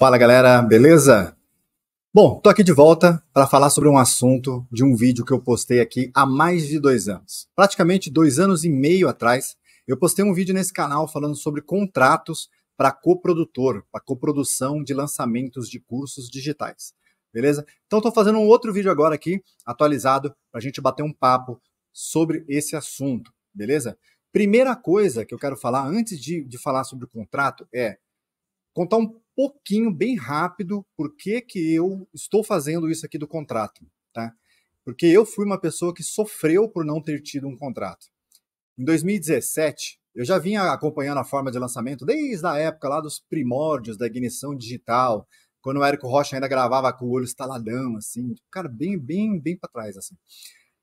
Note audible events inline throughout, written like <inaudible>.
Fala galera, beleza? Bom, tô aqui de volta para falar sobre um assunto de um vídeo que eu postei aqui há mais de dois anos. Praticamente dois anos e meio atrás, eu postei um vídeo nesse canal falando sobre contratos para coprodutor, para coprodução de lançamentos de cursos digitais. Beleza? Então estou fazendo um outro vídeo agora aqui, atualizado, para a gente bater um papo sobre esse assunto, beleza? Primeira coisa que eu quero falar antes de, de falar sobre o contrato é contar um pouquinho, bem rápido, por que, que eu estou fazendo isso aqui do contrato, tá? Porque eu fui uma pessoa que sofreu por não ter tido um contrato. Em 2017, eu já vinha acompanhando a forma de lançamento desde a época lá dos primórdios da ignição digital, quando o Érico Rocha ainda gravava com o olho estaladão, assim, cara, bem, bem, bem para trás, assim.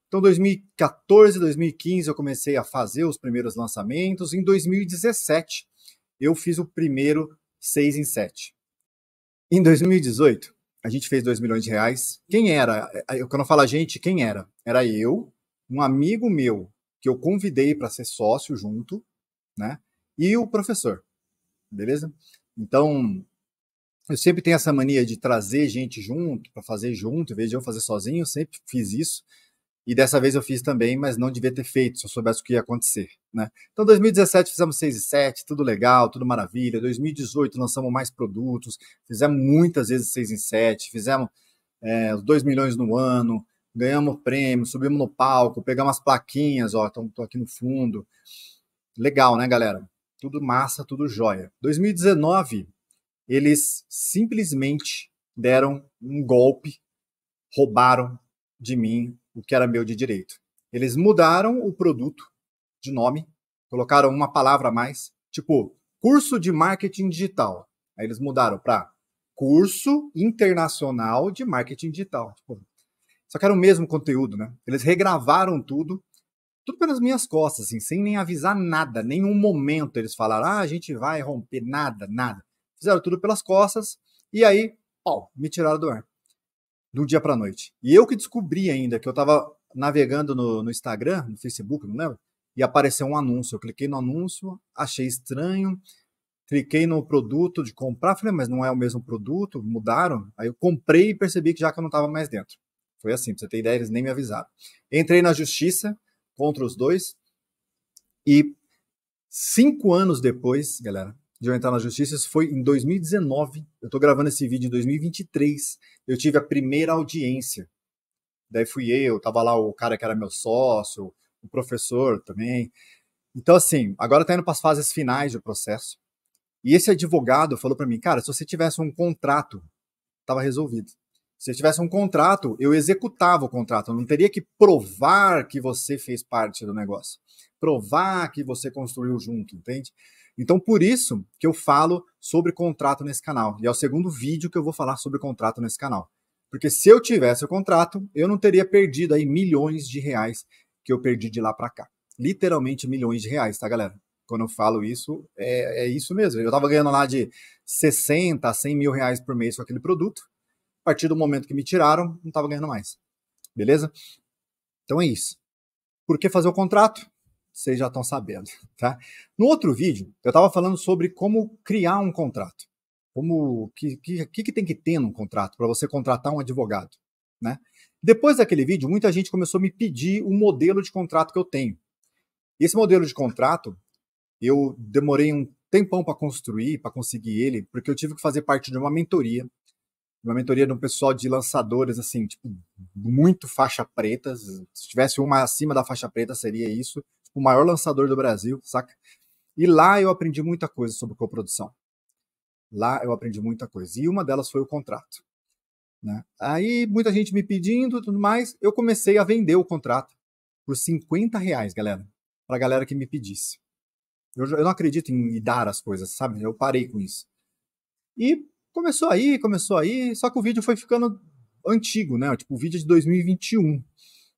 Então, 2014, 2015, eu comecei a fazer os primeiros lançamentos. Em 2017, eu fiz o primeiro 6 em 7. Em 2018, a gente fez 2 milhões de reais. Quem era? É, é, quando eu falo a gente, quem era? Era eu, um amigo meu que eu convidei para ser sócio junto, né? E o professor. Beleza? Então, eu sempre tenho essa mania de trazer gente junto, para fazer junto, em vez de eu fazer sozinho, eu sempre fiz isso. E dessa vez eu fiz também, mas não devia ter feito se eu soubesse o que ia acontecer. Né? Então, 2017 fizemos 6 e 7, tudo legal, tudo maravilha. 2018 lançamos mais produtos, fizemos muitas vezes 6 em 7, fizemos é, 2 milhões no ano, ganhamos prêmio, subimos no palco, pegamos as plaquinhas, ó, tô, aqui no fundo. Legal, né, galera? Tudo massa, tudo jóia. 2019, eles simplesmente deram um golpe, roubaram de mim o que era meu de direito. Eles mudaram o produto de nome, colocaram uma palavra a mais, tipo curso de marketing digital. Aí eles mudaram para curso internacional de marketing digital. Tipo, só que era o mesmo conteúdo, né? Eles regravaram tudo, tudo pelas minhas costas, assim, sem nem avisar nada, nenhum momento eles falaram, ah, a gente vai romper, nada, nada. Fizeram tudo pelas costas, e aí, pau, me tiraram do ar do dia para noite. E eu que descobri ainda que eu estava navegando no, no, Instagram, no Facebook, não lembro, e apareceu um anúncio. Eu cliquei no anúncio, achei estranho, cliquei no produto de comprar, falei, mas não é o mesmo produto, mudaram. Aí eu comprei e percebi que já que eu não estava mais dentro. Foi assim, pra você ter ideia, eles nem me avisaram. Entrei na justiça contra os dois e cinco anos depois, galera, de eu entrar na justiça, isso foi em 2019. Eu estou gravando esse vídeo em 2023. Eu tive a primeira audiência. Daí fui eu, tava lá o cara que era meu sócio, o professor também. Então, assim, agora tá indo para as fases finais do processo. E esse advogado falou para mim, cara, se você tivesse um contrato, tava resolvido. Se tivesse um contrato, eu executava o contrato. Eu não teria que provar que você fez parte do negócio. Provar que você construiu junto, entende? Então, por isso que eu falo sobre contrato nesse canal. E é o segundo vídeo que eu vou falar sobre contrato nesse canal. Porque se eu tivesse o contrato, eu não teria perdido aí milhões de reais que eu perdi de lá para cá. Literalmente milhões de reais, tá, galera? Quando eu falo isso, é, é isso mesmo. Eu estava ganhando lá de 60 a 100 mil reais por mês com aquele produto. A partir do momento que me tiraram, não estava ganhando mais. Beleza? Então é isso. Por que fazer o contrato? vocês já estão sabendo, <laughs> tá? No outro vídeo, eu estava falando sobre como criar um contrato. Como que, que, que tem que ter num contrato para você contratar um advogado, né? Depois daquele vídeo, muita gente começou a me pedir o modelo de contrato que eu tenho. Esse modelo de contrato, eu demorei um tempão para construir, para conseguir ele, porque eu tive que fazer parte de uma mentoria, uma mentoria de um pessoal de lançadores, assim, tipo, muito faixa preta. Se tivesse uma acima da faixa preta, seria isso o maior lançador do Brasil, saca? E lá eu aprendi muita coisa sobre coprodução. Lá eu aprendi muita coisa. E uma delas foi o contrato. Né? Aí muita gente me pedindo tudo mais, eu comecei a vender o contrato por 50 reais, galera, para a galera que me pedisse. Eu, eu não acredito em dar as coisas, sabe? Eu parei com isso. E começou aí, começou aí, só que o vídeo foi ficando antigo, né? Tipo, o vídeo é de 2021.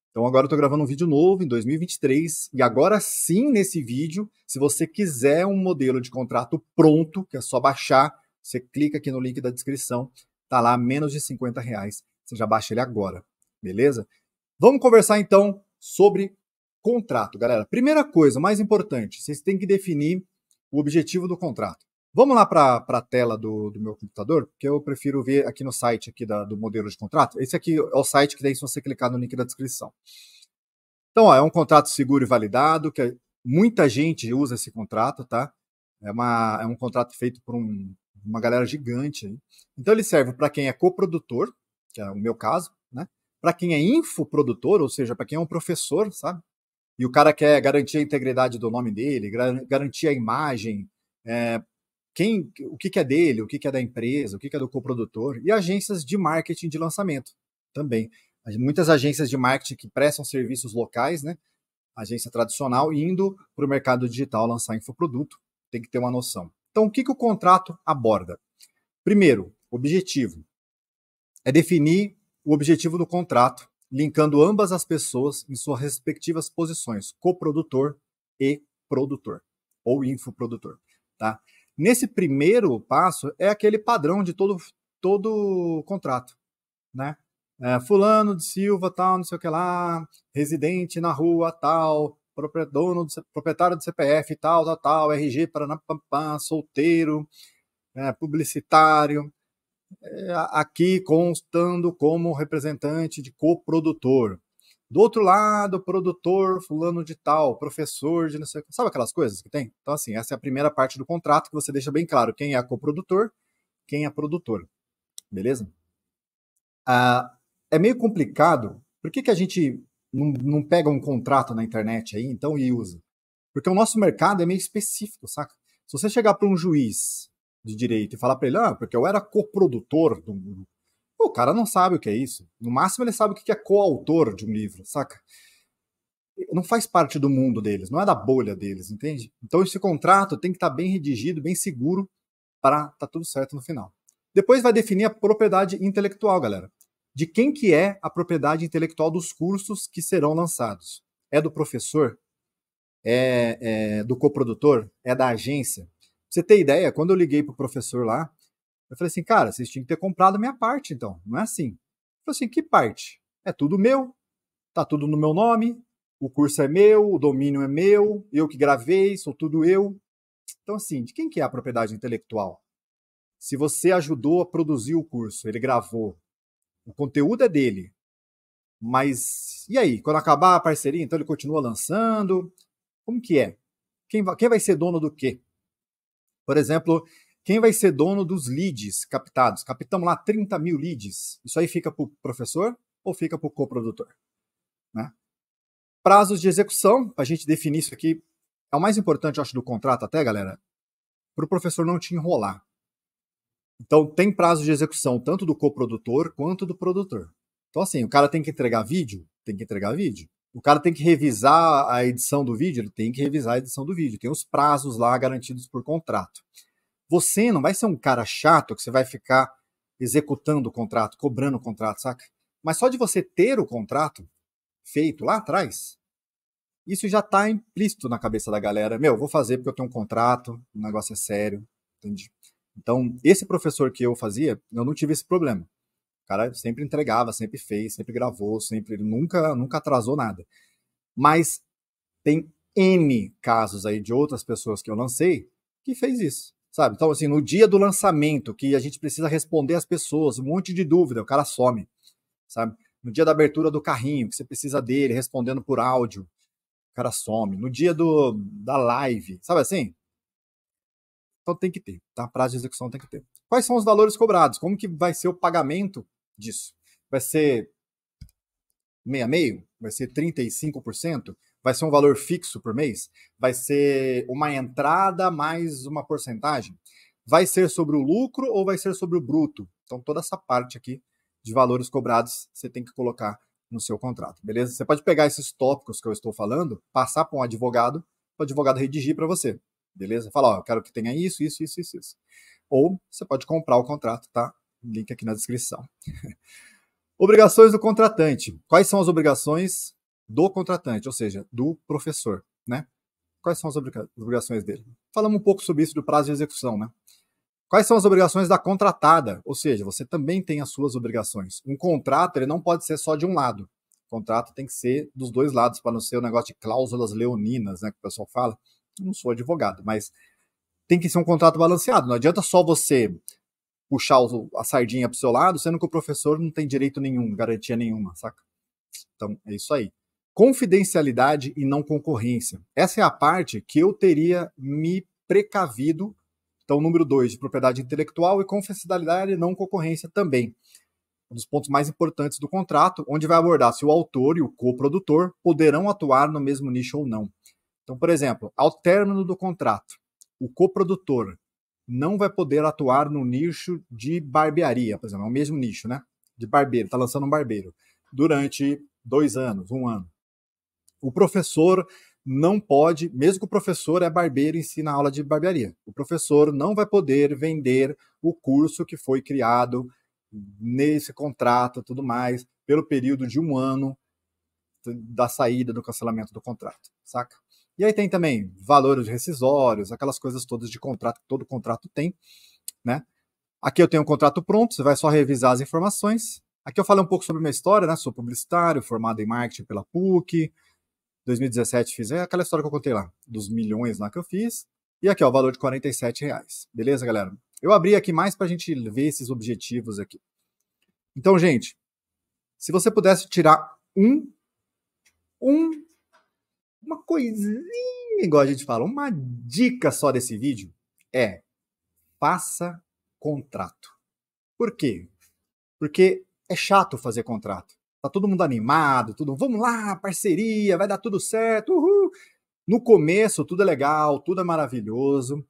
Então agora eu tô gravando um vídeo novo em 2023 e agora sim nesse vídeo, se você quiser um modelo de contrato pronto, que é só baixar, você clica aqui no link da descrição, tá lá menos de 50 reais, você já baixa ele agora, beleza? Vamos conversar então sobre contrato, galera. Primeira coisa, mais importante, vocês têm que definir o objetivo do contrato. Vamos lá para a tela do, do, meu computador, porque eu prefiro ver aqui no site aqui da, do modelo de contrato. Esse aqui é o site que daí se você clicar no link da descrição. Então, ó, é um contrato seguro e validado, que é, muita gente usa esse contrato, tá? É, uma, é um contrato feito por um, uma galera gigante. Hein? Então, ele serve para quem é coprodutor, que é o meu caso, né? Para quem é infoprodutor, ou seja, para quem é um professor, sabe? E o cara quer garantir a integridade do nome dele, garantir a imagem, é, quem, o que, que é dele, o que, que é da empresa, o que, que é do coprodutor, e agências de marketing de lançamento também. Muitas agências de marketing que prestam serviços locais, né? Agência tradicional, indo para o mercado digital lançar infoproduto, tem que ter uma noção. Então, o que, que o contrato aborda? Primeiro, objetivo. É definir o objetivo do contrato, linkando ambas as pessoas em suas respectivas posições, coprodutor e produtor, ou infoprodutor. Tá? Nesse primeiro passo é aquele padrão de todo, todo contrato, né? É, fulano de Silva, tal, não sei o que lá, residente na rua, tal, dono do, proprietário do CPF, tal, tal, tal, RG, para solteiro, é, publicitário, é, aqui constando como representante de coprodutor. Do outro lado, produtor, fulano de tal, professor de não sei o que. Sabe aquelas coisas que tem? Então, assim, essa é a primeira parte do contrato que você deixa bem claro quem é coprodutor, quem é produtor. Beleza? Ah, é meio complicado. Por que, que a gente não, não pega um contrato na internet aí, então, e usa? Porque o nosso mercado é meio específico, saca? Se você chegar para um juiz de direito e falar para ele, ah, porque eu era coprodutor do o cara não sabe o que é isso. No máximo, ele sabe o que é coautor de um livro, saca? Não faz parte do mundo deles, não é da bolha deles, entende? Então, esse contrato tem que estar tá bem redigido, bem seguro, para tá tudo certo no final. Depois vai definir a propriedade intelectual, galera. De quem que é a propriedade intelectual dos cursos que serão lançados? É do professor? É, é do coprodutor? É da agência? Pra você ter ideia, quando eu liguei pro professor lá, eu falei assim, cara, vocês tinham que ter comprado a minha parte, então. Não é assim. Eu falei assim, que parte? É tudo meu. Tá tudo no meu nome. O curso é meu, o domínio é meu, eu que gravei, sou tudo eu. Então, assim, de quem que é a propriedade intelectual? Se você ajudou a produzir o curso, ele gravou, o conteúdo é dele. Mas e aí? Quando acabar a parceria, então ele continua lançando? Como que é? Quem vai, quem vai ser dono do quê? Por exemplo, quem vai ser dono dos leads captados? Captamos lá 30 mil leads. Isso aí fica para o professor ou fica para o coprodutor? Né? Prazos de execução, para a gente definir isso aqui, é o mais importante, acho, do contrato até, galera, para o professor não te enrolar. Então, tem prazo de execução tanto do coprodutor quanto do produtor. Então, assim, o cara tem que entregar vídeo, tem que entregar vídeo. O cara tem que revisar a edição do vídeo, ele tem que revisar a edição do vídeo. Tem os prazos lá garantidos por contrato. Você não vai ser um cara chato que você vai ficar executando o contrato, cobrando o contrato, saca? Mas só de você ter o contrato feito lá atrás, isso já está implícito na cabeça da galera. Meu, vou fazer porque eu tenho um contrato, o negócio é sério, entende? Então, esse professor que eu fazia, eu não tive esse problema. O cara sempre entregava, sempre fez, sempre gravou, sempre nunca, nunca atrasou nada. Mas tem N casos aí de outras pessoas que eu lancei que fez isso. Sabe? Então, assim, no dia do lançamento, que a gente precisa responder às pessoas, um monte de dúvida, o cara some. Sabe? No dia da abertura do carrinho, que você precisa dele, respondendo por áudio, o cara some. No dia do, da live, sabe assim? Então tem que ter, tá? Prazo de execução tem que ter. Quais são os valores cobrados? Como que vai ser o pagamento disso? Vai ser meia meio? Vai ser 35%? Vai ser um valor fixo por mês? Vai ser uma entrada mais uma porcentagem? Vai ser sobre o lucro ou vai ser sobre o bruto? Então, toda essa parte aqui de valores cobrados você tem que colocar no seu contrato, beleza? Você pode pegar esses tópicos que eu estou falando, passar para um advogado, para o advogado redigir para você, beleza? Fala, ó, eu quero que tenha isso, isso, isso, isso, isso. Ou você pode comprar o contrato, tá? Link aqui na descrição. <laughs> Obrigações do contratante. Quais são as obrigações do contratante, ou seja, do professor, né? Quais são as obrigações dele? Falamos um pouco sobre isso do prazo de execução, né? Quais são as obrigações da contratada? Ou seja, você também tem as suas obrigações. Um contrato, ele não pode ser só de um lado. O contrato tem que ser dos dois lados, para não ser o um negócio de cláusulas leoninas, né, que o pessoal fala. Eu não sou advogado, mas tem que ser um contrato balanceado. Não adianta só você puxar a sardinha para o seu lado, sendo que o professor não tem direito nenhum, garantia nenhuma, saca? Então, é isso aí. Confidencialidade e não concorrência. Essa é a parte que eu teria me precavido. Então, número dois, de propriedade intelectual e confidencialidade e não concorrência também. Um dos pontos mais importantes do contrato, onde vai abordar se o autor e o coprodutor poderão atuar no mesmo nicho ou não. Então, por exemplo, ao término do contrato, o coprodutor não vai poder atuar no nicho de barbearia, por exemplo, é o mesmo nicho, né? De barbeiro, está lançando um barbeiro durante dois anos, um ano. O professor não pode, mesmo que o professor é barbeiro e ensina aula de barbearia, o professor não vai poder vender o curso que foi criado nesse contrato, tudo mais, pelo período de um ano da saída do cancelamento do contrato, saca? E aí tem também valores rescisórios, aquelas coisas todas de contrato que todo contrato tem, né? Aqui eu tenho um contrato pronto, você vai só revisar as informações. Aqui eu falei um pouco sobre minha história, né? Sou publicitário, formado em marketing pela PUC, 2017 fiz é aquela história que eu contei lá, dos milhões lá que eu fiz. E aqui, ó, o valor de 47 reais. Beleza, galera? Eu abri aqui mais para a gente ver esses objetivos aqui. Então, gente, se você pudesse tirar um, um, uma coisinha, igual a gente fala, uma dica só desse vídeo é faça contrato. Por quê? Porque é chato fazer contrato. Tá todo mundo animado, tudo, vamos lá, parceria, vai dar tudo certo. Uhul. No começo, tudo é legal, tudo é maravilhoso.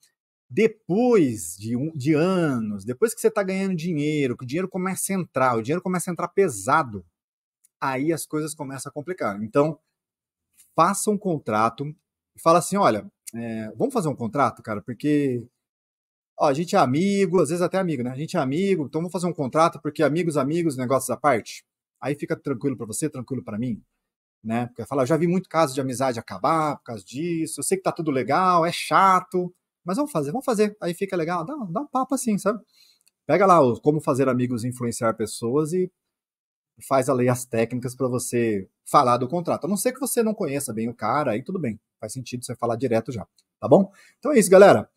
Depois de, de anos, depois que você está ganhando dinheiro, que o dinheiro começa a entrar, o dinheiro começa a entrar pesado, aí as coisas começam a complicar. Então, faça um contrato e fala assim: olha, é, vamos fazer um contrato, cara, porque ó, a gente é amigo, às vezes até amigo, né? A gente é amigo, então vamos fazer um contrato, porque amigos, amigos, negócios à parte aí fica tranquilo para você, tranquilo para mim, né? Porque fala, ah, já vi muito caso de amizade acabar por causa disso, eu sei que tá tudo legal, é chato, mas vamos fazer, vamos fazer, aí fica legal, dá, dá um papo assim, sabe? Pega lá o como fazer amigos influenciar pessoas e faz ali as técnicas para você falar do contrato. A não ser que você não conheça bem o cara, aí tudo bem, faz sentido você falar direto já, tá bom? Então é isso, galera.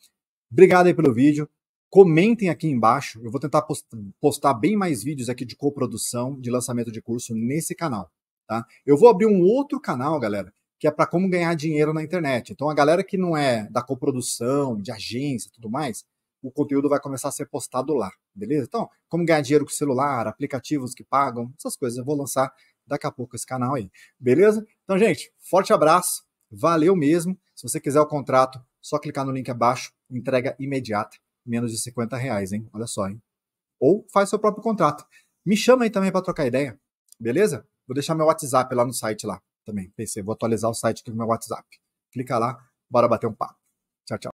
Obrigado aí pelo vídeo. Comentem aqui embaixo. Eu vou tentar postar bem mais vídeos aqui de coprodução, de lançamento de curso nesse canal. Tá? Eu vou abrir um outro canal, galera, que é para como ganhar dinheiro na internet. Então, a galera que não é da coprodução, de agência tudo mais, o conteúdo vai começar a ser postado lá, beleza? Então, como ganhar dinheiro com celular, aplicativos que pagam, essas coisas. Eu vou lançar daqui a pouco esse canal aí, beleza? Então, gente, forte abraço, valeu mesmo. Se você quiser o contrato, só clicar no link abaixo, entrega imediata menos de 50 reais, hein? Olha só, hein? Ou faz seu próprio contrato. Me chama aí também para trocar ideia, beleza? Vou deixar meu WhatsApp lá no site lá também. Pensei, vou atualizar o site aqui no meu WhatsApp. Clica lá, bora bater um papo.